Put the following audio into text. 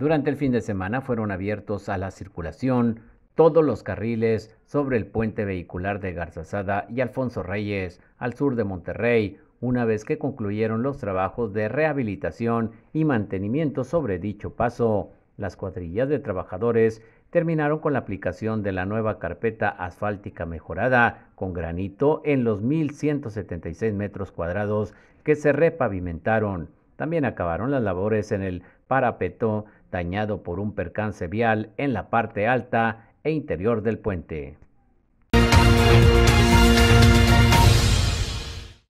Durante el fin de semana fueron abiertos a la circulación todos los carriles sobre el puente vehicular de Garzazada y Alfonso Reyes, al sur de Monterrey, una vez que concluyeron los trabajos de rehabilitación y mantenimiento sobre dicho paso. Las cuadrillas de trabajadores terminaron con la aplicación de la nueva carpeta asfáltica mejorada con granito en los 1.176 metros cuadrados que se repavimentaron. También acabaron las labores en el parapeto dañado por un percance vial en la parte alta e interior del puente.